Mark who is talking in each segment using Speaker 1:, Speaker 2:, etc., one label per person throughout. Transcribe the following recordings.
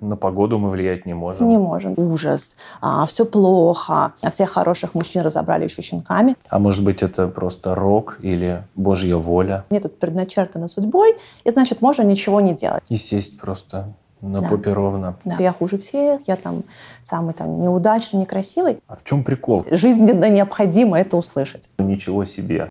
Speaker 1: На погоду мы влиять не можем. Не можем. Ужас. А, все плохо. А всех хороших мужчин разобрали еще щенками.
Speaker 2: А может быть, это просто рок или божья воля?
Speaker 1: Мне тут предначертано судьбой, и значит, можно ничего не делать.
Speaker 2: И сесть просто на да. попе ровно.
Speaker 1: Да. Я хуже всех, я там самый там неудачный, некрасивый. А
Speaker 2: в чем прикол?
Speaker 1: Жизненно необходимо это услышать.
Speaker 2: Ничего себе.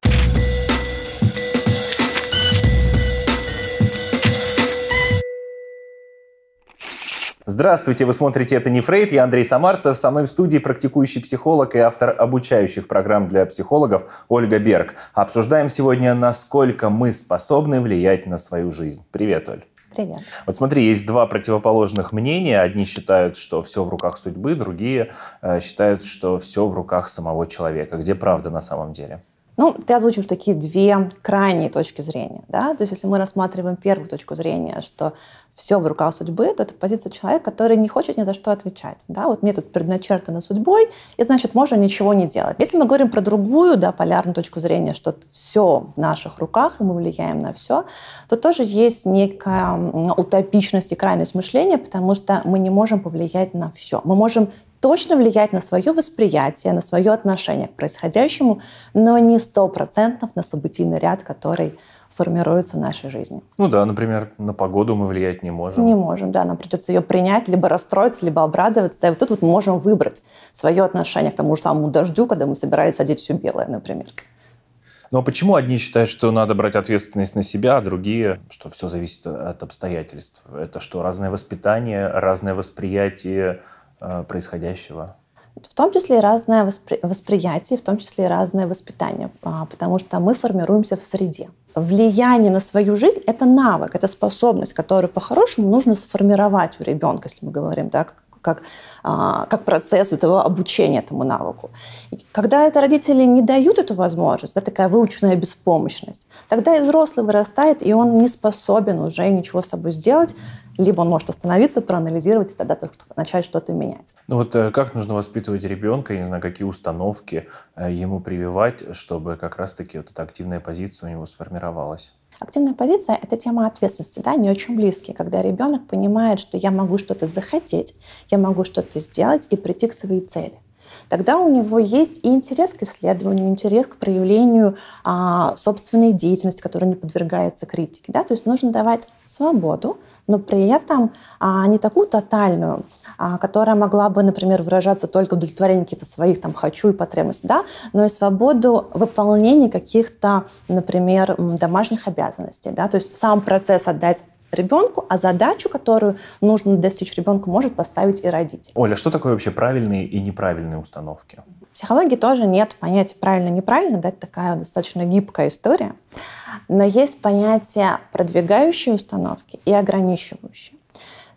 Speaker 2: Здравствуйте, вы смотрите «Это не Фрейд», я Андрей Самарцев, со мной в студии практикующий психолог и автор обучающих программ для психологов Ольга Берг. Обсуждаем сегодня, насколько мы способны влиять на свою жизнь. Привет, Оль. Привет. Вот смотри, есть два противоположных мнения. Одни считают, что все в руках судьбы, другие э, считают, что все в руках самого человека. Где правда на самом деле?
Speaker 1: Ну, ты озвучиваешь такие две крайние точки зрения, да? То есть если мы рассматриваем первую точку зрения, что все в руках судьбы, то это позиция человека, который не хочет ни за что отвечать, да? Вот мне тут предначертано судьбой, и значит, можно ничего не делать. Если мы говорим про другую, да, полярную точку зрения, что все в наших руках, и мы влияем на все, то тоже есть некая утопичность и крайность мышления, потому что мы не можем повлиять на все. Мы можем точно влиять на свое восприятие, на свое отношение к происходящему, но не сто процентов на событийный ряд, который формируется в нашей жизни.
Speaker 2: Ну да, например, на погоду мы влиять не можем. Не можем, да, нам придется ее
Speaker 1: принять, либо расстроиться, либо обрадоваться. Да, и вот тут вот мы можем выбрать свое отношение к тому же самому дождю, когда мы собирались одеть все белое, например.
Speaker 2: Ну а почему одни считают, что надо брать ответственность на себя, а другие, что все зависит от обстоятельств? Это что, разное воспитание, разное восприятие Э, происходящего?
Speaker 1: В том числе и разное воспри- восприятие, в том числе и разное воспитание, а, потому что мы формируемся в среде. Влияние на свою жизнь – это навык, это способность, которую по-хорошему нужно сформировать у ребенка, если мы говорим так, как, а, как процесс этого обучения этому навыку. И когда это родители не дают эту возможность, да, такая выученная беспомощность, тогда и взрослый вырастает, и он не способен уже ничего с собой сделать, либо он может остановиться, проанализировать и тогда только начать что-то менять.
Speaker 2: Ну вот э, как нужно воспитывать ребенка, я не знаю, какие установки э, ему прививать, чтобы как раз-таки вот эта активная позиция у него сформировалась?
Speaker 1: Активная позиция – это тема ответственности, да, не очень близкие, когда ребенок понимает, что я могу что-то захотеть, я могу что-то сделать и прийти к своей цели тогда у него есть и интерес к исследованию, интерес к проявлению а, собственной деятельности, которая не подвергается критике. Да? То есть нужно давать свободу, но при этом а, не такую тотальную, а, которая могла бы, например, выражаться только удовлетворение каких-то своих там «хочу» и потребностей, да? но и свободу выполнения каких-то, например, домашних обязанностей. Да? То есть сам процесс отдать ребенку, а задачу, которую нужно достичь ребенку, может поставить и родитель.
Speaker 2: Оля, что такое вообще правильные и неправильные установки?
Speaker 1: В психологии тоже нет понятия правильно-неправильно, да, это такая достаточно гибкая история. Но есть понятие продвигающие установки и ограничивающие.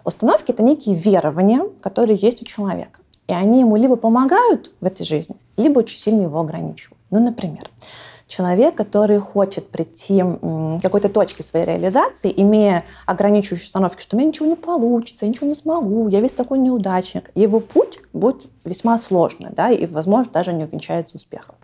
Speaker 1: Установки — это некие верования, которые есть у человека. И они ему либо помогают в этой жизни, либо очень сильно его ограничивают. Ну, например, человек, который хочет прийти к какой-то точке своей реализации, имея ограничивающие установки, что у меня ничего не получится, я ничего не смогу, я весь такой неудачник, его путь будет весьма сложный, да, и, возможно, даже не увенчается успехом.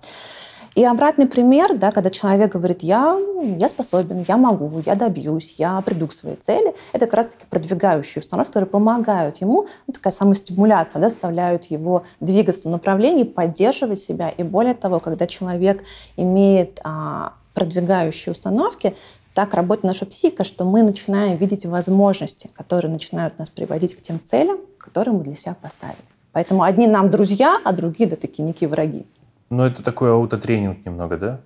Speaker 1: И обратный пример, да, когда человек говорит, я, я способен, я могу, я добьюсь, я приду к своей цели, это как раз-таки продвигающие установки, которые помогают ему, ну, такая самостимуляция, да, заставляют его двигаться в направлении, поддерживать себя. И более того, когда человек имеет а, продвигающие установки, так работает наша психика, что мы начинаем видеть возможности, которые начинают нас приводить к тем целям, которые мы для себя поставили. Поэтому одни нам друзья, а другие да такие некие враги.
Speaker 2: Но это такой аутотренинг немного, да?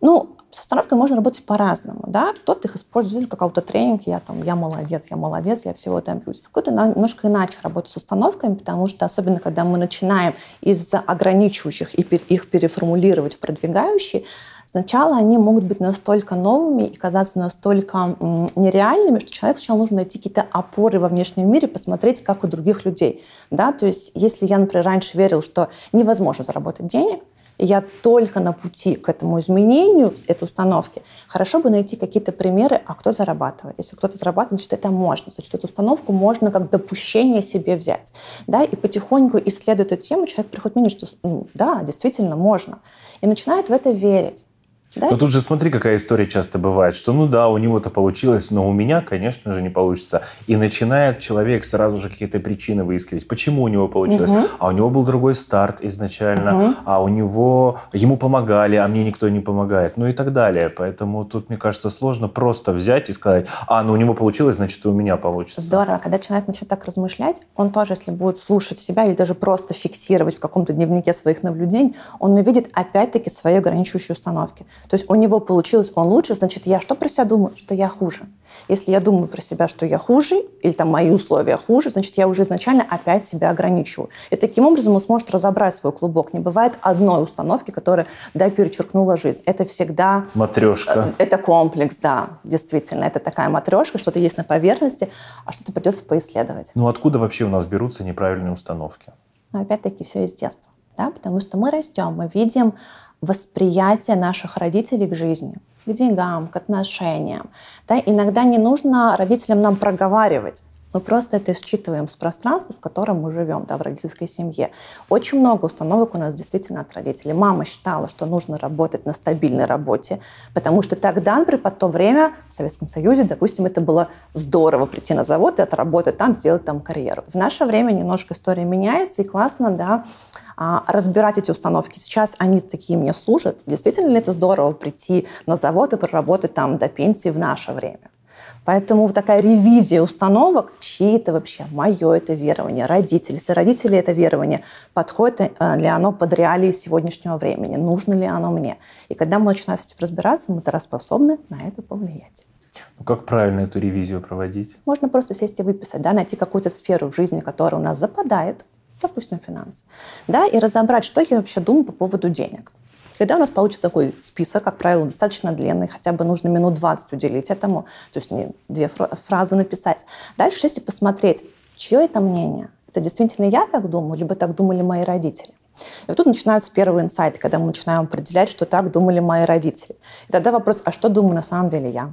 Speaker 1: Ну, с установкой можно работать по-разному, да. Кто-то их использует как аутотренинг, я там, я молодец, я молодец, я всего добьюсь. Кто-то немножко иначе работает с установками, потому что особенно, когда мы начинаем из-за ограничивающих и их переформулировать в продвигающие, Сначала они могут быть настолько новыми и казаться настолько нереальными, что человеку сначала нужно найти какие-то опоры во внешнем мире, посмотреть, как у других людей. Да? То есть если я, например, раньше верил, что невозможно заработать денег, и я только на пути к этому изменению этой установке, хорошо бы найти какие-то примеры, а кто зарабатывает. Если кто-то зарабатывает, значит, это можно. Значит, эту установку можно как допущение себе взять. Да? И потихоньку, исследуя эту тему, человек приходит к мнению, что да, действительно, можно. И начинает в это верить. Да? Но ну, тут
Speaker 2: же смотри, какая история часто бывает, что ну да, у него-то получилось, но у меня, конечно же, не получится. И начинает человек сразу же какие-то причины выискивать, почему у него получилось. Угу. А у него был другой старт изначально, угу. а у него ему помогали, а мне никто не помогает, ну и так далее. Поэтому тут, мне кажется, сложно просто взять и сказать, а, ну у него получилось, значит, и у меня получится. Здорово. А когда человек начнет так
Speaker 1: размышлять, он тоже, если будет слушать себя или даже просто фиксировать в каком-то дневнике своих наблюдений, он увидит опять-таки свои ограничивающие установки. То есть у него получилось, он лучше, значит, я что про себя думаю? Что я хуже. Если я думаю про себя, что я хуже, или там мои условия хуже, значит, я уже изначально опять себя ограничиваю. И таким образом он сможет разобрать свой клубок. Не бывает одной установки, которая, да, перечеркнула жизнь. Это всегда...
Speaker 2: Э, матрешка.
Speaker 1: Это комплекс, да, действительно. Это такая матрешка, что-то есть на поверхности, а что-то придется поисследовать.
Speaker 2: Ну, откуда вообще у нас берутся неправильные установки?
Speaker 1: Ну, опять-таки, все из детства. Да, потому что мы растем, мы видим восприятие наших родителей к жизни, к деньгам, к отношениям. Да? Иногда не нужно родителям нам проговаривать, мы просто это считываем с пространства, в котором мы живем, да, в родительской семье. Очень много установок у нас действительно от родителей. Мама считала, что нужно работать на стабильной работе, потому что тогда, например, под то время в Советском Союзе, допустим, это было здорово прийти на завод и отработать там, сделать там карьеру. В наше время немножко история меняется, и классно, да, а, разбирать эти установки. Сейчас они такие мне служат. Действительно ли это здорово прийти на завод и проработать там до пенсии в наше время? Поэтому вот такая ревизия установок, чьи это вообще, мое это верование, родители, если родители это верование, подходит э, ли оно под реалии сегодняшнего времени, нужно ли оно мне. И когда мы начинаем с этим разбираться, мы тогда способны на это повлиять.
Speaker 2: Ну, как правильно эту ревизию проводить?
Speaker 1: Можно просто сесть и выписать, да, найти какую-то сферу в жизни, которая у нас западает, допустим, финансы, да, и разобрать, что я вообще думаю по поводу денег. Когда у нас получится такой список, как правило, достаточно длинный, хотя бы нужно минут 20 уделить этому, то есть не две фразы написать. Дальше, если посмотреть, чье это мнение, это действительно я так думаю, либо так думали мои родители. И вот тут начинаются первые инсайты, когда мы начинаем определять, что так думали мои родители. И тогда вопрос, а что думаю на самом деле я?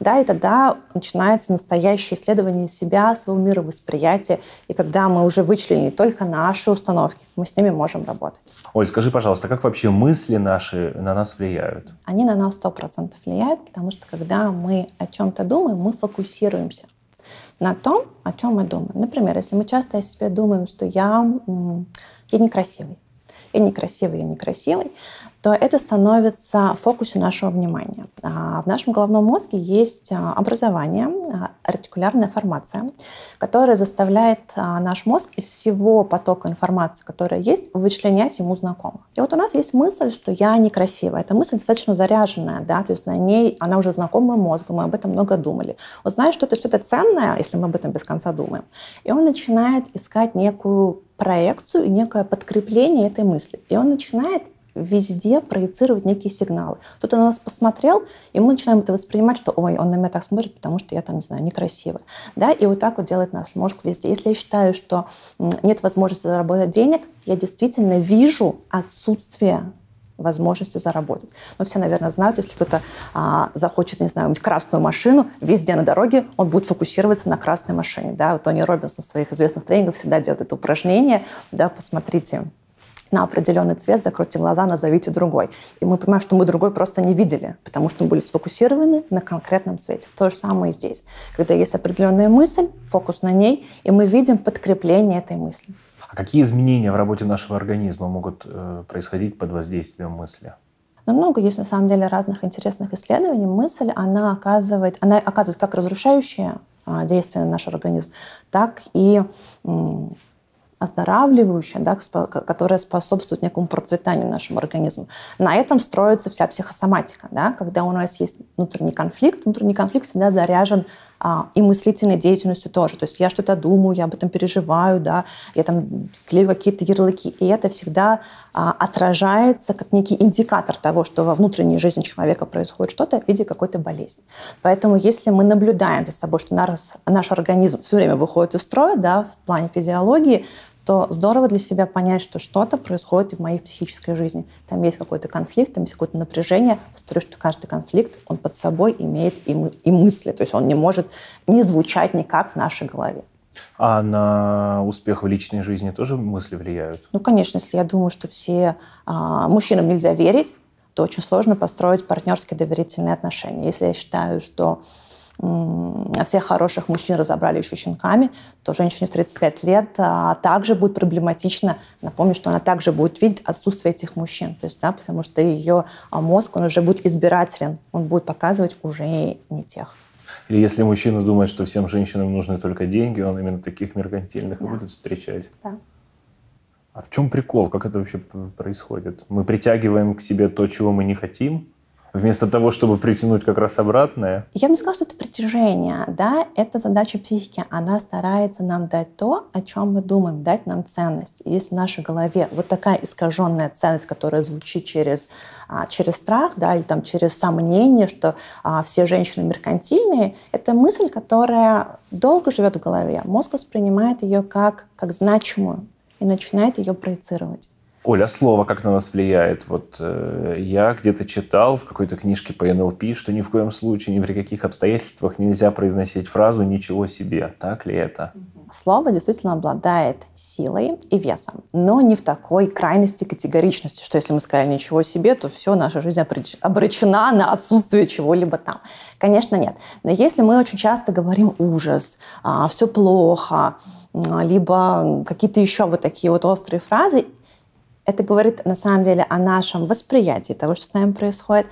Speaker 1: Да, и тогда начинается настоящее исследование себя, своего мировосприятия, и когда мы уже вычленили не только наши установки, мы с ними можем работать.
Speaker 2: Оль, скажи, пожалуйста, как вообще мысли наши на нас влияют?
Speaker 1: Они на нас сто процентов влияют, потому что когда мы о чем-то думаем, мы фокусируемся на том, о чем мы думаем. Например, если мы часто о себе думаем, что я, я некрасивый, я некрасивый, я некрасивый, то это становится фокусом нашего внимания. А, в нашем головном мозге есть а, образование, а, артикулярная формация, которая заставляет наш мозг из всего потока информации, которая есть, вычленять ему знакомых. И вот у нас есть мысль, что я некрасива. Эта мысль достаточно заряженная, да, то есть на ней она уже знакома мозгу, мы об этом много думали. Он знает, что то что-то ценное, если мы об этом без конца думаем. И он начинает искать некую проекцию и некое подкрепление этой мысли. И он начинает везде проецировать некие сигналы. Кто-то на нас посмотрел, и мы начинаем это воспринимать, что ой, он на меня так смотрит, потому что я там, не знаю, некрасивая. Да? И вот так вот делает наш мозг везде. Если я считаю, что нет возможности заработать денег, я действительно вижу отсутствие возможности заработать. Но все, наверное, знают, если кто-то а, захочет, не знаю, красную машину, везде на дороге он будет фокусироваться на красной машине. Да? Вот Тони Робинс на своих известных тренингах всегда делает это упражнение. Да? Посмотрите, на определенный цвет, закройте глаза, назовите другой. И мы понимаем, что мы другой просто не видели, потому что мы были сфокусированы на конкретном цвете. То же самое и здесь. Когда есть определенная мысль, фокус на ней, и мы видим
Speaker 2: подкрепление этой мысли. А какие изменения в работе нашего организма могут э, происходить под воздействием мысли?
Speaker 1: Но ну, много есть на самом деле разных интересных исследований. Мысль, она оказывает, она оказывает как разрушающее а, действие на наш организм, так и оздоравливающая, да, которая способствует некому процветанию нашему организму. На этом строится вся психосоматика. Да? Когда у нас есть внутренний конфликт, внутренний конфликт всегда заряжен а, и мыслительной деятельностью тоже. То есть я что-то думаю, я об этом переживаю, да, я там клею какие-то ярлыки. И это всегда а, отражается как некий индикатор того, что во внутренней жизни человека происходит что-то в виде какой-то болезни. Поэтому если мы наблюдаем за собой, что наш, наш организм все время выходит из строя да, в плане физиологии, то здорово для себя понять, что что-то происходит и в моей психической жизни. Там есть какой-то конфликт, там есть какое-то напряжение. Повторюсь, что каждый конфликт, он под собой имеет и, мы, и мысли. То есть он не может не звучать никак в нашей голове. А на успех в личной жизни тоже мысли влияют? Ну, конечно, если я думаю, что все а, мужчинам нельзя верить, то очень сложно построить партнерские доверительные отношения. Если я считаю, что всех хороших мужчин разобрали еще щенками, то женщине в 35 лет а, также будет проблематично, напомню, что она также будет видеть отсутствие этих мужчин, то есть, да, потому что ее а, мозг, он уже будет избирателен, он будет показывать уже не
Speaker 2: тех. Или если мужчина думает, что всем женщинам нужны только деньги, он именно таких меркантильных да. будет встречать. Да. А в чем прикол? Как это вообще происходит? Мы притягиваем к себе то, чего мы не хотим, вместо того, чтобы притянуть как раз обратное?
Speaker 1: Я бы не сказала, что это притяжение, да, это задача психики. Она старается нам дать то, о чем мы думаем, дать нам ценность. И если в нашей голове вот такая искаженная ценность, которая звучит через, а, через страх, да, или там через сомнение, что а, все женщины меркантильные, это мысль, которая долго живет в голове. Мозг воспринимает ее как, как значимую и начинает ее проецировать.
Speaker 2: Оля, а слово как на нас влияет? Вот э, я где-то читал в какой-то книжке по НЛП, что ни в коем случае, ни при каких обстоятельствах нельзя произносить фразу «ничего себе». Так ли это?
Speaker 1: Слово действительно обладает силой и весом, но не в такой крайности категоричности, что если мы сказали «ничего себе», то все, наша жизнь обречена на отсутствие чего-либо там. Конечно, нет. Но если мы очень часто говорим «ужас», «а, «все плохо», «а, либо какие-то еще вот такие вот острые фразы, это говорит на самом деле о нашем восприятии того, что с нами происходит.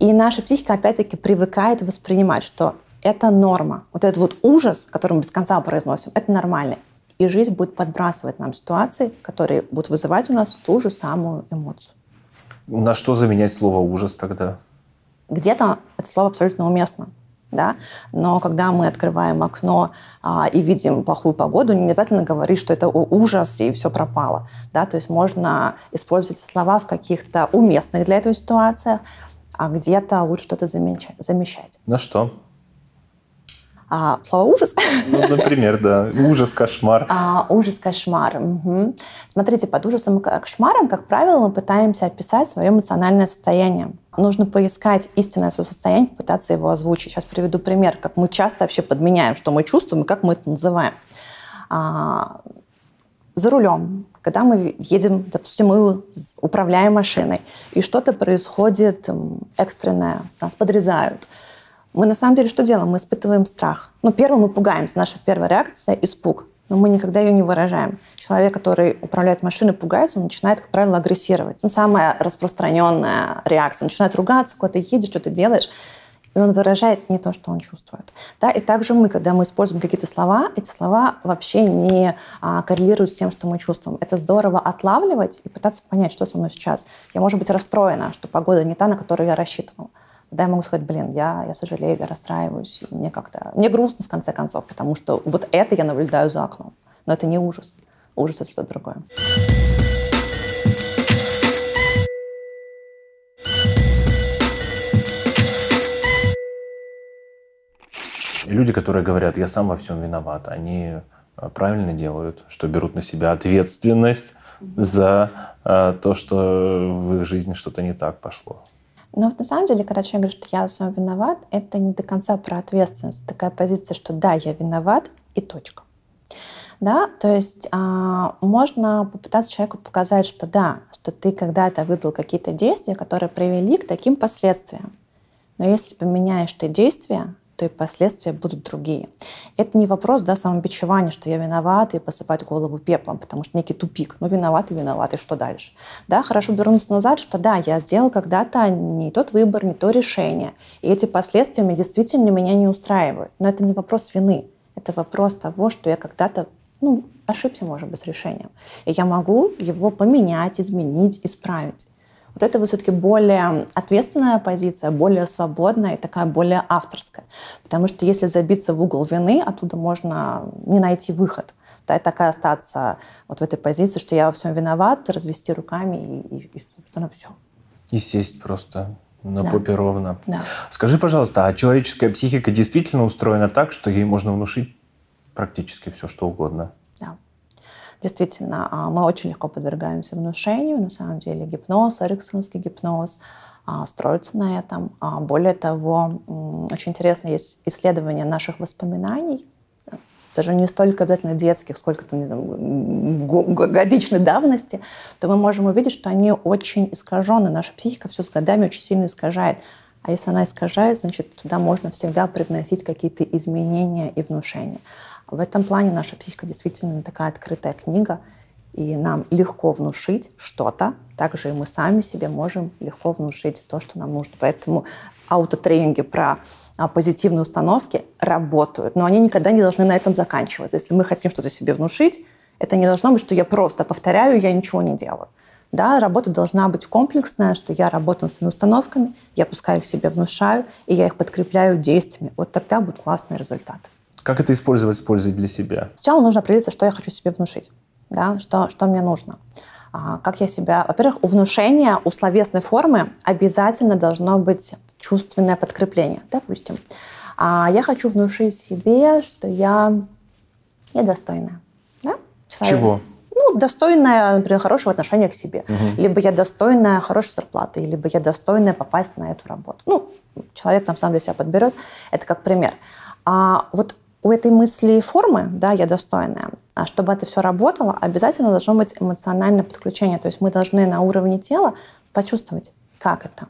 Speaker 1: И наша психика опять-таки привыкает воспринимать, что это норма. Вот этот вот ужас, который мы без конца произносим, это нормально. И жизнь будет подбрасывать нам ситуации, которые будут вызывать у нас ту же самую эмоцию.
Speaker 2: На что заменять слово ужас тогда?
Speaker 1: Где-то это слово абсолютно уместно да, но когда мы открываем окно а, и видим плохую погоду, не обязательно говорить, что это ужас и все пропало, да, то есть можно использовать слова в каких-то уместных для этого ситуациях, а где-то лучше что-то замещать. На что? А, слово ужас?
Speaker 2: Ну, например, да. Ужас, кошмар.
Speaker 1: А, ужас, кошмар. Угу. Смотрите, под ужасом и кошмаром, как правило, мы пытаемся описать свое эмоциональное состояние нужно поискать истинное свое состояние, попытаться его озвучить. Сейчас приведу пример, как мы часто вообще подменяем, что мы чувствуем и как мы это называем. А, за рулем, когда мы едем, допустим, мы управляем машиной, и что-то происходит экстренное, нас подрезают. Мы на самом деле что делаем? Мы испытываем страх. Ну, первым мы пугаемся. Наша первая реакция – испуг но мы никогда ее не выражаем. Человек, который управляет машиной, пугается, он начинает, как правило, агрессировать. Ну, самая распространенная реакция. Он начинает ругаться, куда ты едешь, что ты делаешь. И он выражает не то, что он чувствует. Да? И также мы, когда мы используем какие-то слова, эти слова вообще не а, коррелируют с тем, что мы чувствуем. Это здорово отлавливать и пытаться понять, что со мной сейчас. Я, может быть, расстроена, что погода не та, на которую я рассчитывала когда я могу сказать, блин, я, я сожалею, я расстраиваюсь, мне как-то... Мне грустно, в конце концов, потому что вот это я наблюдаю за окном. Но это не ужас. Ужас — это что-то другое.
Speaker 2: Люди, которые говорят, я сам во всем виноват, они э, правильно делают, что берут на себя ответственность за э, то, что в их жизни что-то не так пошло.
Speaker 1: Но вот на самом деле, когда человек говорит, что я сам виноват, это не до конца про ответственность. Такая позиция, что да, я виноват, и точка. Да, то есть а, можно попытаться человеку показать, что да, что ты когда-то выбрал какие-то действия, которые привели к таким последствиям. Но если поменяешь ты действия, что и последствия будут другие. Это не вопрос да, самобичевания, что я виноват и посыпать голову пеплом, потому что некий тупик. Ну, виноват и виноват, и что дальше? Да, хорошо вернуться назад, что да, я сделал когда-то не тот выбор, не то решение. И эти последствия действительно меня не устраивают. Но это не вопрос вины. Это вопрос того, что я когда-то ну, ошибся, может быть, с решением. И я могу его поменять, изменить, исправить. Вот это вот все-таки более ответственная позиция, более свободная и такая более авторская. Потому что если забиться в угол вины, оттуда можно не найти выход. Да, и так и остаться вот в этой позиции, что я во всем виноват, развести руками и, и, и собственно, все.
Speaker 2: И сесть просто на да. попе ровно. Да. Скажи, пожалуйста, а человеческая психика действительно устроена так, что ей можно внушить практически все, что угодно?
Speaker 1: действительно, а, мы очень легко подвергаемся внушению, на самом деле гипноз, эриксоновский гипноз, а, строится на этом. А, более того, очень интересно есть исследование наших воспоминаний, даже не столько обязательно детских, сколько там, не знаю, годичной давности, то мы можем увидеть, что они очень искажены. Наша психика все с годами очень сильно искажает. А если она искажает, значит, туда можно всегда привносить какие-то изменения и внушения. В этом плане наша психика действительно такая открытая книга, и нам легко внушить что-то, также и мы сами себе можем легко внушить то, что нам нужно. Поэтому аутотренинги про а, позитивные установки работают, но они никогда не должны на этом заканчиваться. Если мы хотим что-то себе внушить, это не должно быть, что я просто повторяю, я ничего не делаю. Да, работа должна быть комплексная, что я работаю с своими установками, я пускаю их себе внушаю, и я их подкрепляю действиями. Вот тогда будут классные результаты.
Speaker 2: Как это использовать с пользой для себя?
Speaker 1: Сначала нужно определиться, что я хочу себе внушить, да, что, что мне нужно. А, как я себя... Во-первых, у внушения, у словесной формы обязательно должно быть чувственное подкрепление. Допустим, а я хочу внушить себе, что я, я Да? Чего? ну, достойная, например, хорошего отношения к себе. Угу. Либо я достойная хорошей зарплаты, либо я достойная попасть на эту работу. Ну, человек там сам для себя подберет. Это как пример. А вот у этой мысли формы, да, я достойная, а чтобы это все работало, обязательно должно быть эмоциональное подключение. То есть мы должны на уровне тела почувствовать, как это.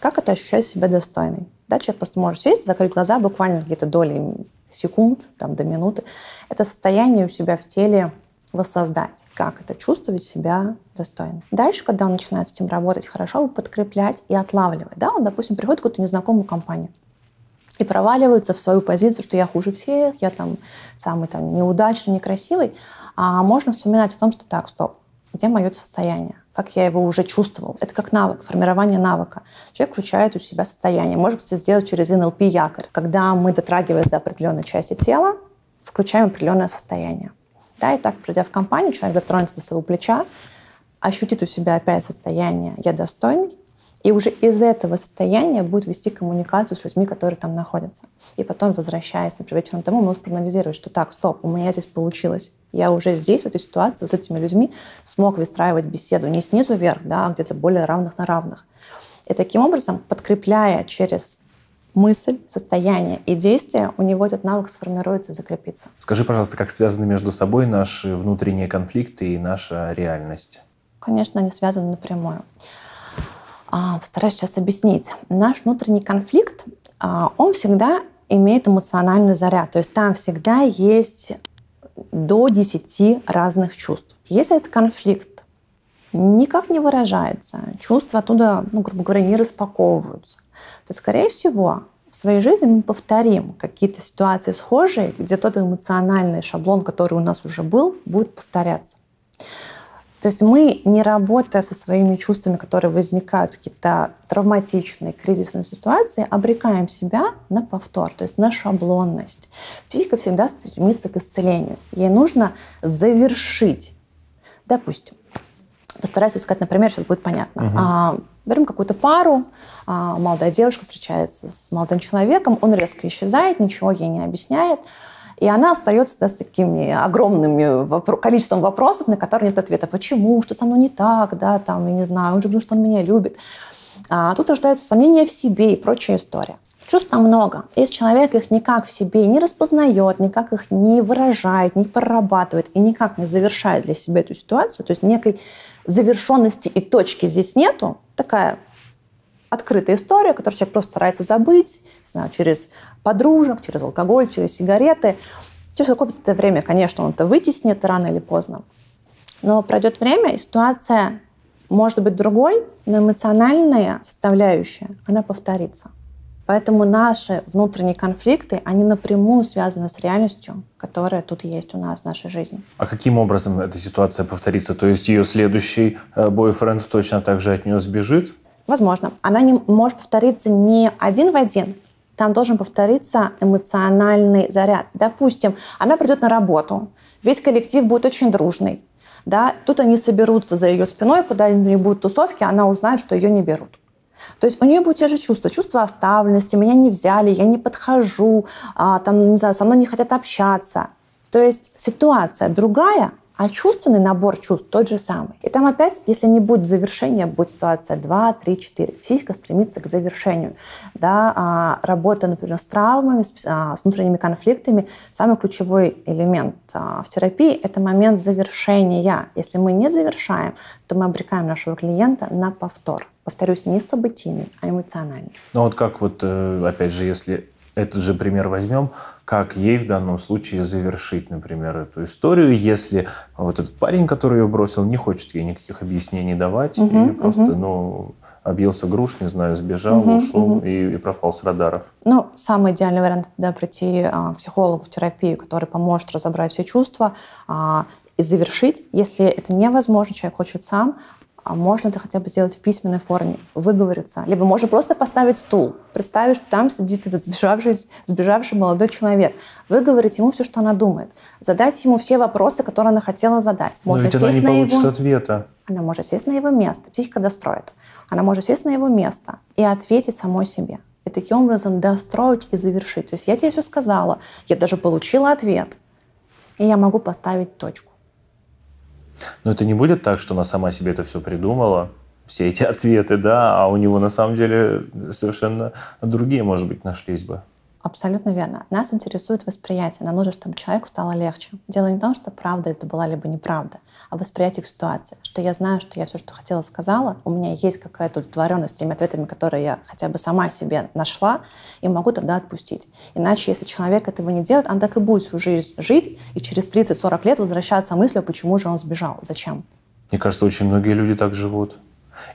Speaker 1: Как это ощущать себя достойной. Да, человек просто может сесть, закрыть глаза буквально где-то доли секунд, там, до минуты. Это состояние у себя в теле воссоздать, как это чувствовать себя достойно. Дальше, когда он начинает с этим работать, хорошо подкреплять и отлавливать. Да, он, допустим, приходит в какую-то незнакомую компанию и проваливаются в свою позицию, что я хуже всех, я там самый там неудачный, некрасивый. А можно вспоминать о том, что так, стоп, где мое состояние, как я его уже чувствовал. Это как навык, формирование навыка. Человек включает у себя состояние. Можно, кстати, сделать через НЛП якорь. Когда мы, дотрагиваясь до определенной части тела, включаем определенное состояние. Да, и так, придя в компанию, человек дотронется до своего плеча, ощутит у себя опять состояние «я достойный», и уже из этого состояния будет вести коммуникацию с людьми, которые там находятся. И потом, возвращаясь, например, вечером тому, может проанализировать, что так, стоп, у меня здесь получилось. Я уже здесь, в этой ситуации, с этими людьми смог выстраивать беседу не снизу вверх, да, а где-то более равных на равных. И таким образом, подкрепляя через мысль, состояние и действие, у него этот навык сформируется и закрепится.
Speaker 2: Скажи, пожалуйста, как связаны между собой наши внутренние конфликты и наша реальность?
Speaker 1: Конечно, они связаны напрямую. А, постараюсь сейчас объяснить. Наш внутренний конфликт, а, он всегда имеет эмоциональный заряд. То есть там всегда есть до 10 разных чувств. Если этот конфликт никак не выражается, чувства оттуда, ну, грубо говоря, не распаковываются, то, скорее всего, в своей жизни мы повторим какие-то ситуации схожие, где тот эмоциональный шаблон, который у нас уже был, будет повторяться. То есть мы, не работая со своими чувствами, которые возникают в какие-то травматичные, кризисные ситуации, обрекаем себя на повтор, то есть на шаблонность. Психика всегда стремится к исцелению. Ей нужно завершить. Допустим, постараюсь искать, например, сейчас будет понятно. Угу. А, берем какую-то пару, а, молодая девушка встречается с молодым человеком, он резко исчезает, ничего ей не объясняет. И она остается да, с такими огромными вопро- количеством вопросов, на которые нет ответа. Почему? Что со мной не так? Да, там, я не знаю, он же думает, что он меня любит. А тут рождаются сомнения в себе и прочая история. Чувств много. Если человек их никак в себе не распознает, никак их не выражает, не прорабатывает и никак не завершает для себя эту ситуацию, то есть некой завершенности и точки здесь нету, такая открытая история, которую человек просто старается забыть, не знаю, через подружек, через алкоголь, через сигареты. Через какое-то время, конечно, он это вытеснит рано или поздно. Но пройдет время, и ситуация может быть другой, но эмоциональная составляющая, она повторится. Поэтому наши внутренние конфликты, они напрямую связаны с реальностью, которая тут есть у нас в нашей жизни.
Speaker 2: А каким образом эта ситуация повторится? То есть ее следующий э, бойфренд точно так же от нее сбежит?
Speaker 1: Возможно, она не может повториться не один в один, там должен повториться эмоциональный заряд. Допустим, она придет на работу, весь коллектив будет очень дружный, да, тут они соберутся за ее спиной, куда нибудь будут тусовки, она узнает, что ее не берут. То есть у нее будут те же чувства, чувство оставленности, меня не взяли, я не подхожу, а, там, не знаю, со мной не хотят общаться. То есть ситуация другая, а чувственный набор чувств тот же самый. И там опять, если не будет завершения, будет ситуация 2, 3, 4. Психика стремится к завершению. Да, а, работа, например, с травмами, с, а, с внутренними конфликтами, самый ключевой элемент а, в терапии – это момент завершения. Если мы не завершаем, то мы обрекаем нашего клиента на повтор. Повторюсь, не событийный, а эмоциональный.
Speaker 2: Ну вот как вот, э, опять же, если этот же пример возьмем, как ей в данном случае завершить, например, эту историю, если вот этот парень, который ее бросил, не хочет ей никаких объяснений давать, угу, и просто, угу. ну, объелся груш, не знаю, сбежал, угу, ушел угу. И, и пропал с радаров.
Speaker 1: Ну, самый идеальный вариант, да, прийти а, к психологу в терапию, который поможет разобрать все чувства а, и завершить. Если это невозможно, человек хочет сам, а можно это хотя бы сделать в письменной форме, выговориться. Либо можно просто поставить стул. представить, что там сидит этот сбежавший, сбежавший молодой человек. Выговорить ему все, что она думает. Задать ему все вопросы, которые она хотела задать. Можно Но ведь она не получит его... ответа. Она может сесть на его место. Психика достроит. Она может сесть на его место и ответить самой себе. И таким образом достроить и завершить. То есть я тебе все сказала, я даже получила ответ. И я могу поставить точку.
Speaker 2: Но это не будет так, что она сама себе это все придумала, все эти ответы, да, а у него на самом деле совершенно другие, может быть, нашлись бы.
Speaker 1: Абсолютно верно. Нас интересует восприятие. Нам нужно, чтобы человеку стало легче. Дело не в том, что правда это была либо неправда, а восприятие ситуации. Что я знаю, что я все, что хотела, сказала. У меня есть какая-то удовлетворенность теми ответами, которые я хотя бы сама себе нашла, и могу тогда отпустить. Иначе, если человек этого не делает, он так и будет всю жизнь жить, и через 30-40 лет возвращаться мыслью, почему же он сбежал, зачем.
Speaker 2: Мне кажется, очень многие люди так живут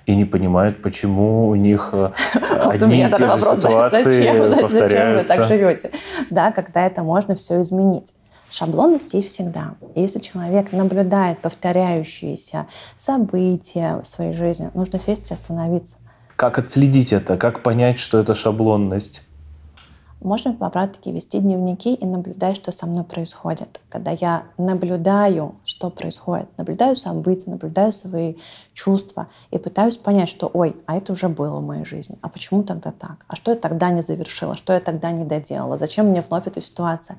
Speaker 2: и не понимают, почему у них э, одни и те же ситуации повторяются. Зачем вы так
Speaker 1: живете? Да, когда это можно все изменить. Шаблонность есть всегда. если человек наблюдает повторяющиеся события в своей жизни, нужно сесть и остановиться.
Speaker 2: Как отследить это? Как понять, что это шаблонность?
Speaker 1: Можно, опять-таки, вести дневники и наблюдать, что со мной происходит. Когда я наблюдаю, что происходит, наблюдаю события, наблюдаю свои чувства и пытаюсь понять, что, ой, а это уже было в моей жизни, а почему тогда так? А что я тогда не завершила? Что я тогда не доделала? Зачем мне вновь эта ситуация?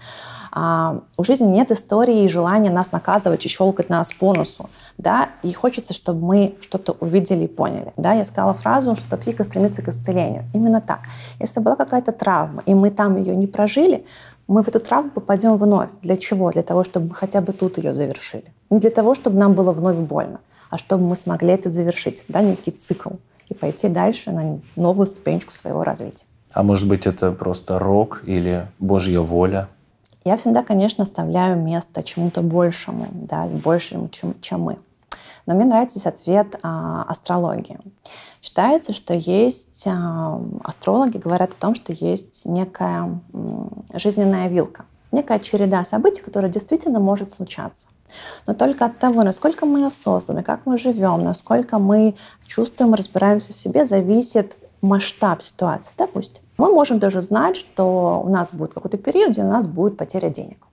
Speaker 1: А, у жизни нет истории и желания нас наказывать и щелкать нас по носу, да, и хочется, чтобы мы что-то увидели и поняли, да. Я сказала фразу, что психика стремится к исцелению. Именно так. Если была какая-то травма, и мы там ее не прожили, мы в эту травму попадем вновь. Для чего? Для того, чтобы мы хотя бы тут ее завершили. Не для того, чтобы нам было вновь больно, а чтобы мы смогли это завершить, да, некий цикл, и пойти дальше на новую ступенечку своего развития.
Speaker 2: А может быть, это просто рок или Божья воля?
Speaker 1: Я всегда, конечно, оставляю место чему-то большему, да, большему, чем, чем мы. Но мне нравится здесь ответ а, астрологии. Считается, что есть, а, астрологи говорят о том, что есть некая жизненная вилка, некая череда событий, которая действительно может случаться. Но только от того, насколько мы ее как мы живем, насколько мы чувствуем, разбираемся в себе, зависит масштаб ситуации. Допустим, мы можем даже знать, что у нас будет какой-то период, где у нас будет потеря денег.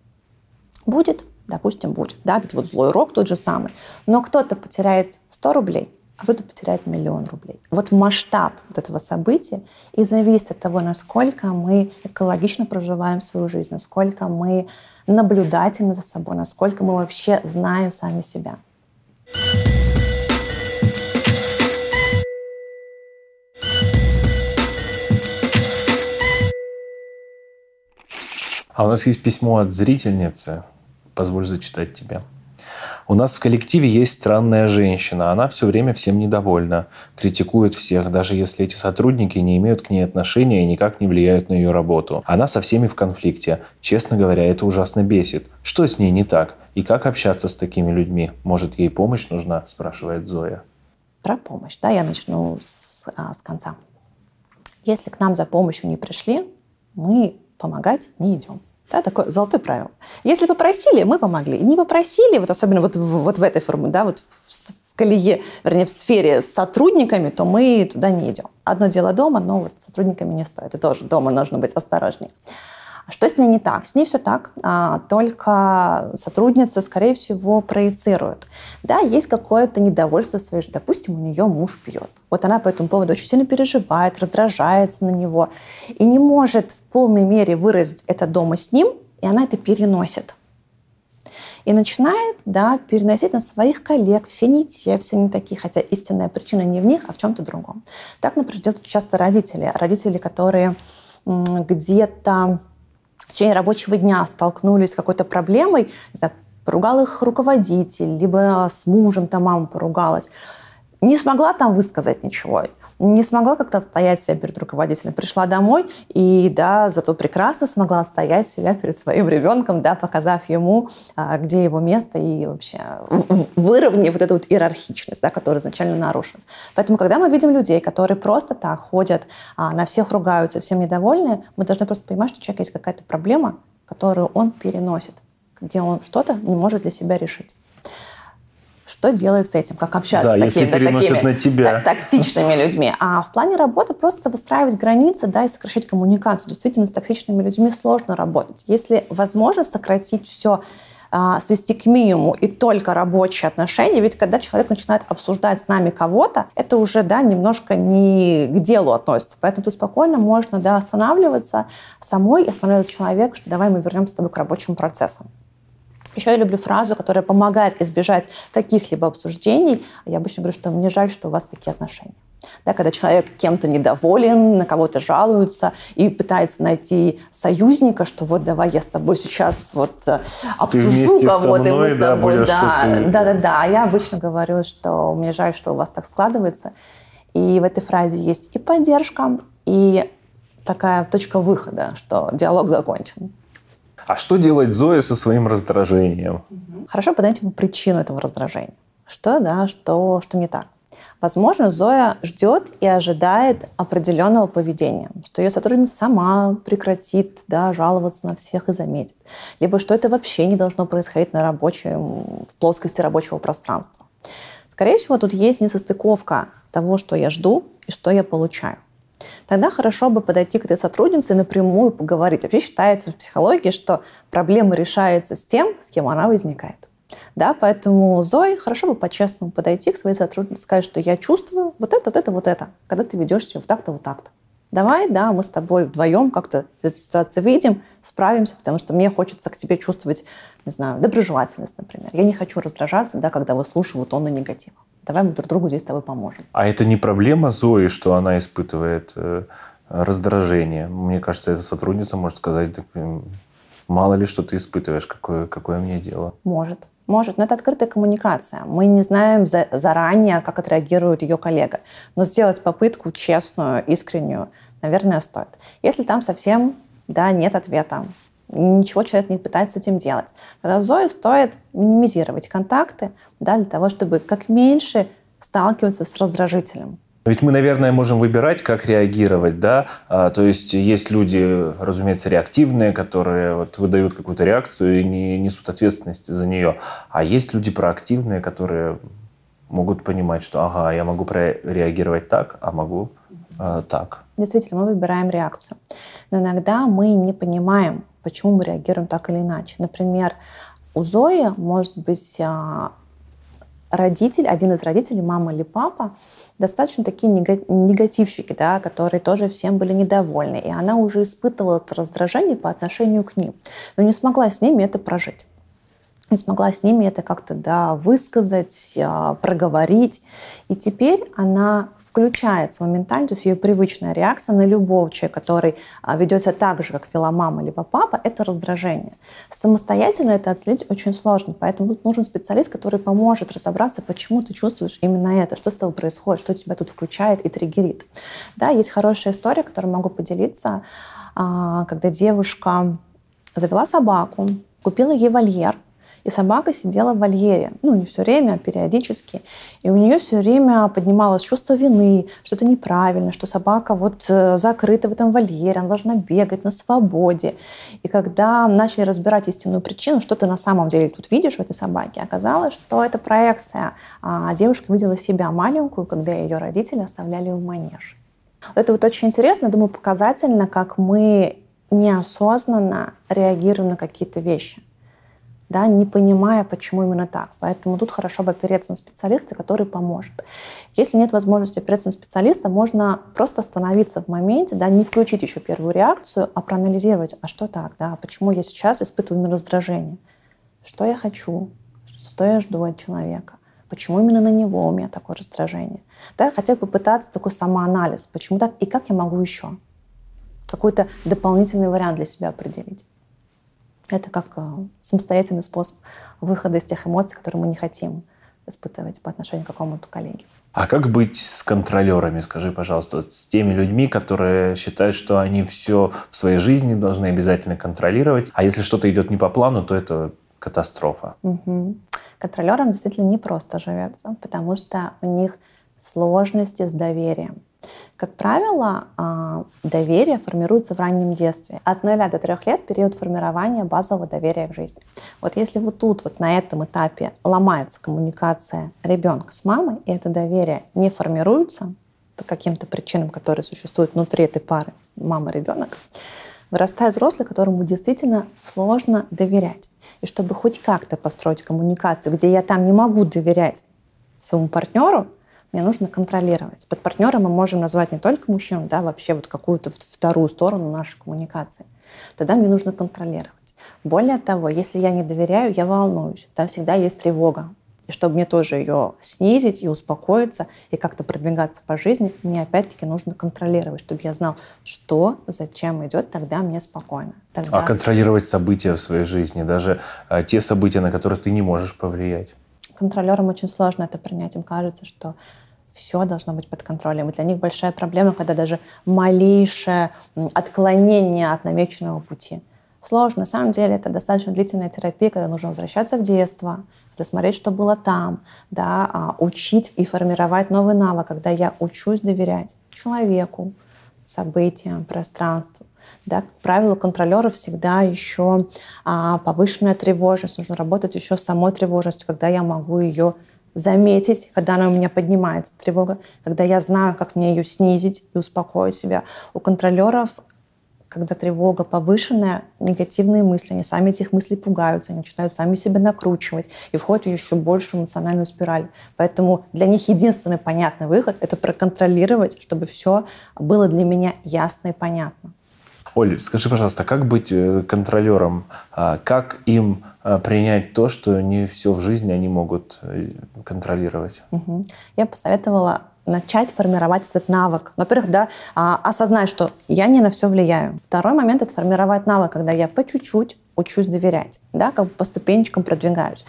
Speaker 1: Будет, допустим, будет. Да, этот вот злой рок тот же самый. Но кто-то потеряет 100 рублей, а кто-то потеряет миллион рублей. Вот масштаб вот этого события и зависит от того, насколько мы экологично проживаем свою жизнь, насколько мы наблюдательны за собой, насколько мы вообще знаем сами себя.
Speaker 2: А у нас есть письмо от зрительницы. Позволь зачитать тебя. У нас в коллективе есть странная женщина. Она все время всем недовольна, критикует всех, даже если эти сотрудники не имеют к ней отношения и никак не влияют на ее работу. Она со всеми в конфликте. Честно говоря, это ужасно бесит. Что с ней не так? И как общаться с такими людьми? Может, ей помощь нужна? Спрашивает Зоя.
Speaker 1: Про помощь, да, я начну с, а, с конца. Если к нам за помощью не пришли, мы помогать не идем. Да, такое золотое правило. Если попросили, мы помогли. Не попросили, вот особенно вот, вот в этой форме, да, вот в, колее, вернее, в сфере с сотрудниками, то мы туда не идем. Одно дело дома, но вот сотрудниками не стоит. И тоже дома нужно быть осторожнее. Что с ней не так? С ней все так, а, только сотрудница, скорее всего, проецирует. Да, есть какое-то недовольство своей жизни. Допустим, у нее муж пьет. Вот она по этому поводу очень сильно переживает, раздражается на него и не может в полной мере выразить это дома с ним, и она это переносит и начинает да, переносить на своих коллег, все не те, все не такие, хотя истинная причина не в них, а в чем-то другом. Так, например, делают часто родители, родители, которые где-то в течение рабочего дня столкнулись с какой-то проблемой, не знаю, поругал их руководитель, либо с мужем то мама поругалась, не смогла там высказать ничего не смогла как-то отстоять себя перед руководителем. Пришла домой и, да, зато прекрасно смогла отстоять себя перед своим ребенком, да, показав ему, а, где его место и вообще выровняв вот эту вот иерархичность, да, которая изначально нарушилась. Поэтому, когда мы видим людей, которые просто так ходят, а, на всех ругаются, всем недовольны, мы должны просто понимать, что у человека есть какая-то проблема, которую он переносит, где он что-то не может для себя решить что делать с этим, как общаться да, с такими, такими на тебя. токсичными людьми. А в плане работы просто выстраивать границы да, и сокращать коммуникацию. Действительно, с токсичными людьми сложно работать. Если возможно сократить все а, свести к минимуму и только рабочие отношения, ведь когда человек начинает обсуждать с нами кого-то, это уже, да, немножко не к делу относится. Поэтому тут спокойно можно, да, останавливаться самой и останавливать человека, что давай мы вернемся с тобой к рабочим процессам. Еще я люблю фразу, которая помогает избежать каких-либо обсуждений. Я обычно говорю, что мне жаль, что у вас такие отношения. Да, когда человек кем-то недоволен, на кого-то жалуется и пытается найти союзника, что вот давай я с тобой сейчас вот э, обсужу кого-то, и мы с тобой, да, да, да, да, да. А я обычно говорю, что мне жаль, что у вас так складывается. И в этой фразе есть и поддержка, и такая точка выхода, что диалог закончен.
Speaker 2: А что делать Зоя со своим раздражением?
Speaker 1: Хорошо подать ему причину этого раздражения. Что, да, что, что не так. Возможно, Зоя ждет и ожидает определенного поведения, что ее сотрудница сама прекратит да, жаловаться на всех и заметит, либо что это вообще не должно происходить на рабочем, в плоскости рабочего пространства. Скорее всего, тут есть несостыковка того, что я жду и что я получаю. Тогда хорошо бы подойти к этой сотруднице и напрямую поговорить. Вообще считается в психологии, что проблема решается с тем, с кем она возникает. Да, поэтому Зои хорошо бы по-честному подойти к своей сотруднице и сказать, что я чувствую вот это, вот это, вот это, когда ты ведешь себя вот так-то, вот так-то давай, да, мы с тобой вдвоем как-то из этой ситуации выйдем, справимся, потому что мне хочется к тебе чувствовать, не знаю, доброжелательность, например. Я не хочу раздражаться, да, когда вот слушаю вот тонну негатива. Давай мы друг другу здесь с тобой поможем.
Speaker 2: А это не проблема Зои, что она испытывает э, раздражение? Мне кажется, эта сотрудница может сказать, так, мало ли, что ты испытываешь, какое, какое мне дело.
Speaker 1: Может. Может, но это открытая коммуникация. Мы не знаем за, заранее, как отреагирует ее коллега. Но сделать попытку честную, искреннюю, наверное, стоит. Если там совсем да, нет ответа, ничего человек не пытается с этим делать, тогда в стоит минимизировать контакты да, для того, чтобы как меньше сталкиваться с раздражителем.
Speaker 2: Ведь мы, наверное, можем выбирать, как реагировать, да? А, то есть есть люди, разумеется, реактивные, которые вот выдают какую-то реакцию и не несут ответственности за нее. А есть люди проактивные, которые могут понимать, что ага, я могу реагировать так, а могу Э, так.
Speaker 1: Действительно, мы выбираем реакцию. Но иногда мы не понимаем, почему мы реагируем так или иначе. Например, у Зои может быть а, родитель, один из родителей, мама или папа, достаточно такие негативщики, да, которые тоже всем были недовольны. И она уже испытывала это раздражение по отношению к ним, но не смогла с ними это прожить и смогла с ними это как-то да, высказать, а, проговорить. И теперь она включается моментально, то есть ее привычная реакция на любого человека, который а, ведется так же, как вела мама либо папа, это раздражение. Самостоятельно это отследить очень сложно, поэтому тут нужен специалист, который поможет разобраться, почему ты чувствуешь именно это, что с тобой происходит, что тебя тут включает и триггерит. Да, есть хорошая история, которую могу поделиться, а, когда девушка завела собаку, купила ей вольер – и собака сидела в вольере, ну, не все время, а периодически. И у нее все время поднималось чувство вины, что это неправильно, что собака вот э, закрыта в этом вольере, она должна бегать на свободе. И когда начали разбирать истинную причину, что ты на самом деле тут видишь в этой собаке, оказалось, что это проекция. А девушка видела себя маленькую, когда ее родители оставляли у манеж. Это вот очень интересно, думаю, показательно, как мы неосознанно реагируем на какие-то вещи да, не понимая, почему именно так. Поэтому тут хорошо бы опереться на специалиста, который поможет. Если нет возможности опереться на специалиста, можно просто остановиться в моменте, да, не включить еще первую реакцию, а проанализировать, а что так, да, почему я сейчас испытываю раздражение, что я хочу, что я жду от человека. Почему именно на него у меня такое раздражение? Да, хотя бы попытаться такой самоанализ. Почему так и как я могу еще? Какой-то дополнительный вариант для себя определить. Это как э, самостоятельный способ выхода из тех эмоций, которые мы не хотим испытывать по отношению к какому-то коллеге.
Speaker 2: А как быть с контролерами, скажи, пожалуйста, с теми людьми, которые считают, что они все в своей жизни должны обязательно контролировать, а если что-то идет не по плану, то это катастрофа.
Speaker 1: Угу. Контролерам действительно непросто живется, потому что у них сложности с доверием. Как правило, а, доверие формируется в раннем детстве. От 0 до 3 лет период формирования базового доверия к жизни. Вот если вот тут, вот на этом этапе ломается коммуникация ребенка с мамой, и это доверие не формируется по каким-то причинам, которые существуют внутри этой пары мама-ребенок, вырастает взрослый, которому действительно сложно доверять. И чтобы хоть как-то построить коммуникацию, где я там не могу доверять своему партнеру, мне нужно контролировать. Под партнером мы можем назвать не только мужчину, да, вообще вот какую-то вторую сторону нашей коммуникации. Тогда мне нужно контролировать. Более того, если я не доверяю, я волнуюсь. Там всегда есть тревога. И чтобы мне тоже ее снизить и успокоиться, и как-то продвигаться по жизни, мне опять-таки нужно контролировать, чтобы я знал, что, зачем идет, тогда мне спокойно.
Speaker 2: Тогда... А контролировать события в своей жизни, даже э, те события, на которые ты не можешь повлиять
Speaker 1: контролерам очень сложно это принять. Им кажется, что все должно быть под контролем. И для них большая проблема, когда даже малейшее отклонение от намеченного пути. Сложно. На самом деле это достаточно длительная терапия, когда нужно возвращаться в детство, когда смотреть, что было там, да, а, учить и формировать новый навык, когда я учусь доверять человеку, событиям, пространству, да, как правило, у контролера всегда еще а, повышенная тревожность, нужно работать еще с самой тревожностью, когда я могу ее заметить, когда она у меня поднимается, тревога, когда я знаю, как мне ее снизить и успокоить себя. У контролеров когда тревога повышенная, негативные мысли, они сами этих мыслей пугаются, они начинают сами себя накручивать и входят в еще большую эмоциональную спираль. Поэтому для них единственный понятный выход – это проконтролировать, чтобы все было для меня ясно и понятно.
Speaker 2: Оль, скажи, пожалуйста, как быть э, контролером? А, как им а, принять то, что не все в жизни они могут э, контролировать?
Speaker 1: Угу. Я посоветовала начать формировать этот навык. Во-первых, да, а, осознать, что я не на все влияю. Второй момент – это формировать навык, когда я по чуть-чуть учусь доверять, да, как бы по ступенечкам продвигаюсь.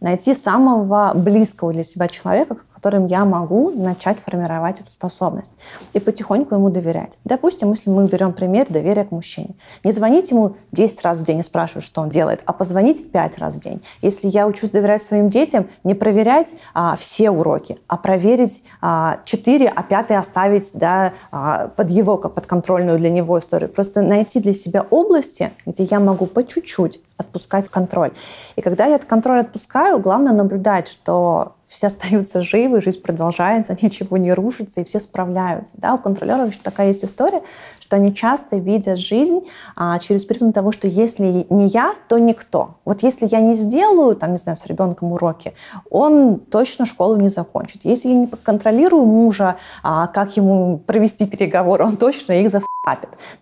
Speaker 1: Найти самого близкого для себя человека, которым я могу начать формировать эту способность. И потихоньку ему доверять. Допустим, если мы берем пример доверия к мужчине. Не звонить ему 10 раз в день и спрашивать, что он делает, а позвонить 5 раз в день. Если я учусь доверять своим детям, не проверять а, все уроки, а проверить а, 4, а 5 оставить да, а, под его, под контрольную для него историю. Просто найти для себя области, где я могу по чуть чуть-чуть отпускать контроль. И когда я этот контроль отпускаю, главное наблюдать, что все остаются живы, жизнь продолжается, ничего не рушится, и все справляются. Да? У контролеров еще такая есть история, что они часто видят жизнь а, через призму того, что если не я, то никто. Вот если я не сделаю, там, не знаю, с ребенком уроки, он точно школу не закончит. Если я не контролирую мужа, а, как ему провести переговоры, он точно их зафапит.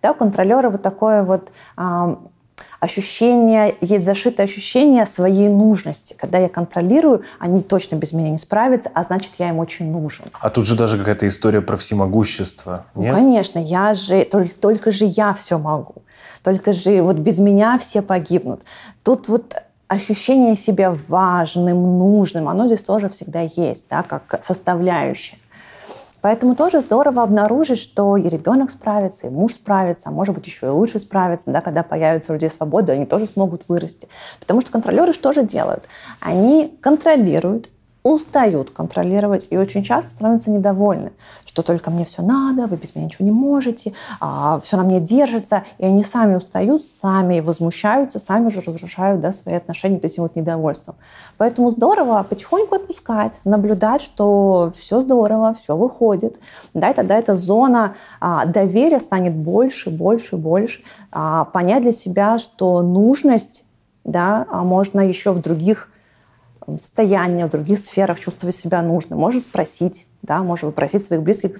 Speaker 1: Да, у контролера вот такое вот а, ощущение, есть зашитое ощущение своей нужности. Когда я контролирую, они точно без меня не справятся, а значит, я им очень нужен.
Speaker 2: А тут же даже какая-то история про всемогущество. Ну, нет? Ну,
Speaker 1: конечно, я же, только, только же я все могу. Только же вот без меня все погибнут. Тут вот ощущение себя важным, нужным, оно здесь тоже всегда есть, да, как составляющая. Поэтому тоже здорово обнаружить, что и ребенок справится, и муж справится, а может быть еще и лучше справится, да, когда появятся люди свободы, они тоже смогут вырасти. Потому что контролеры что же делают? Они контролируют устают контролировать и очень часто становятся недовольны, что только мне все надо, вы без меня ничего не можете, а, все на мне держится, и они сами устают, сами возмущаются, сами же разрушают да, свои отношения вот этим вот недовольством. Поэтому здорово потихоньку отпускать, наблюдать, что все здорово, все выходит, да, и тогда эта зона а, доверия станет больше, больше, больше, а, понять для себя, что нужность да, а можно еще в других состояние, в других сферах, чувствовать себя нужным. Можно спросить, да, можно попросить своих близких,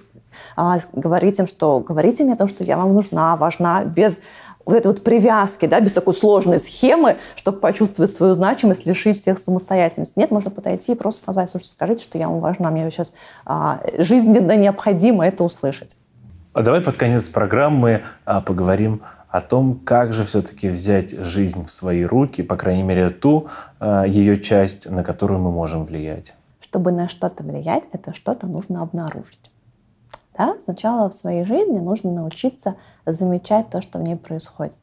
Speaker 1: а, говорить им, что говорите мне о том, что я вам нужна, важна, без вот этой вот привязки, да, без такой сложной схемы, чтобы почувствовать свою значимость, лишить всех самостоятельности. Нет, можно подойти и просто сказать, слушайте, скажите, что я вам важна, мне сейчас а, жизненно необходимо это
Speaker 2: услышать. А давай под конец программы а, поговорим о том, как же все-таки взять жизнь в свои руки, по крайней мере, ту э, ее часть, на которую мы можем влиять.
Speaker 1: Чтобы на что-то влиять, это что-то нужно обнаружить. Да? Сначала в своей жизни нужно научиться замечать то, что в ней происходит.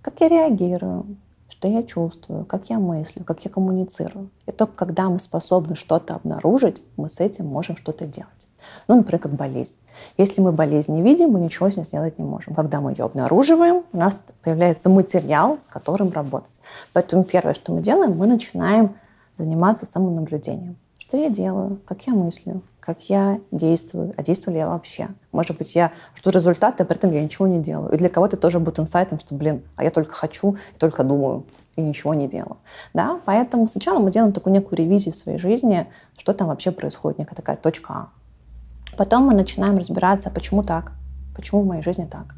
Speaker 1: Как я реагирую, что я чувствую, как я мыслю, как я коммуницирую. И только когда мы способны что-то обнаружить, мы с этим можем что-то делать. Ну, например, как болезнь. Если мы болезнь не видим, мы ничего с ней сделать не можем. Когда мы ее обнаруживаем, у нас появляется материал, с которым работать. Поэтому первое, что мы делаем, мы начинаем заниматься самонаблюдением. Что я делаю, как я мыслю, как я действую, а действую ли я вообще. Может быть, я жду результаты, а при этом я ничего не делаю. И для кого-то тоже будет инсайтом, что, блин, а я только хочу и только думаю и ничего не делаю. Да? Поэтому сначала мы делаем такую некую ревизию своей жизни, что там вообще происходит, некая такая точка А. Потом мы начинаем разбираться, почему так, почему в моей жизни так,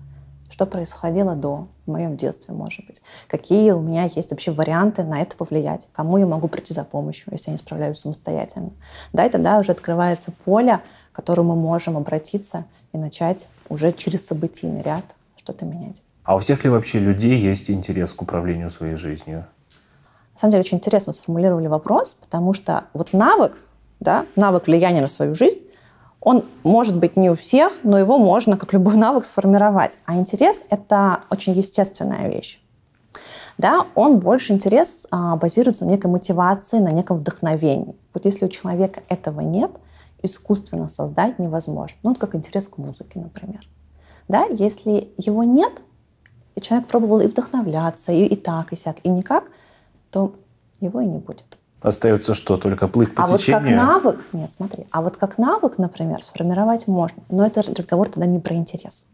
Speaker 1: что происходило до, в моем детстве, может быть, какие у меня есть вообще варианты на это повлиять, кому я могу прийти за помощью, если я не справляюсь самостоятельно. Да, и тогда уже открывается поле, к которому мы можем обратиться и начать уже через событийный ряд что-то менять.
Speaker 2: А у всех ли вообще людей есть интерес к управлению своей жизнью?
Speaker 1: На самом деле очень интересно сформулировали вопрос, потому что вот навык, да, навык влияния на свою жизнь, он может быть не у всех, но его можно, как любой навык, сформировать. А интерес – это очень естественная вещь. Да, он больше интерес а, базируется на некой мотивации, на неком вдохновении. Вот если у человека этого нет, искусственно создать невозможно. Ну, вот как интерес к музыке, например. Да, если его нет, и человек пробовал и вдохновляться, и, и так, и сяк, и никак, то его и не будет
Speaker 2: остается что? Только плыть по а течению? А вот как
Speaker 1: навык, нет, смотри, а вот как навык, например, сформировать можно, но это разговор тогда не про интерес.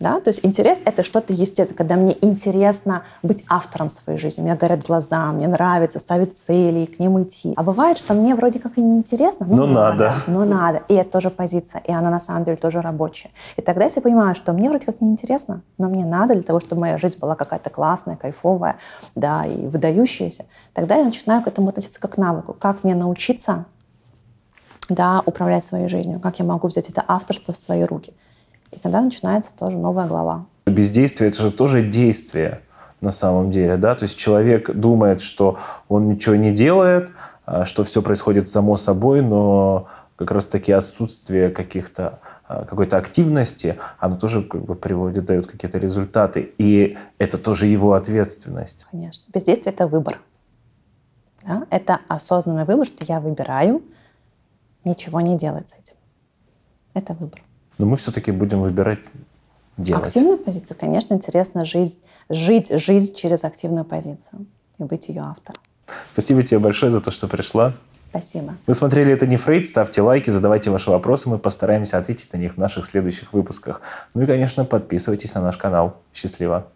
Speaker 1: Да? То есть интерес — это что-то естественное, когда мне интересно быть автором своей жизни. У меня горят глаза, мне нравится ставить цели и к ним идти. А бывает, что мне вроде как и не интересно, но, но надо. Но надо. И это тоже позиция, и она на самом деле тоже рабочая. И тогда, если я понимаю, что мне вроде как не интересно, но мне надо для того, чтобы моя жизнь была какая-то классная, кайфовая, да, и выдающаяся, тогда я начинаю к этому относиться как к навыку. Как мне научиться да, управлять своей жизнью, как я могу взять это авторство в свои руки. И тогда начинается тоже новая глава.
Speaker 2: Бездействие – это же тоже действие на самом деле, да, то есть человек думает, что он ничего не делает, а, что все происходит само собой, но как раз-таки отсутствие каких-то а, какой-то активности, оно тоже как бы приводит, дает какие-то результаты. И это тоже его ответственность.
Speaker 1: Конечно. Бездействие – это выбор. Да? Это осознанный выбор, что я выбираю ничего не делать с этим. Это выбор.
Speaker 2: Но мы все-таки будем выбирать делать. Активную
Speaker 1: позицию, конечно, интересно жизнь, жить жизнь через активную позицию и быть ее автором.
Speaker 2: Спасибо тебе большое за то, что пришла. Спасибо. Вы смотрели «Это не Фрейд». Ставьте лайки, задавайте ваши вопросы. Мы постараемся ответить на них в наших следующих выпусках. Ну и, конечно, подписывайтесь на наш канал. Счастливо!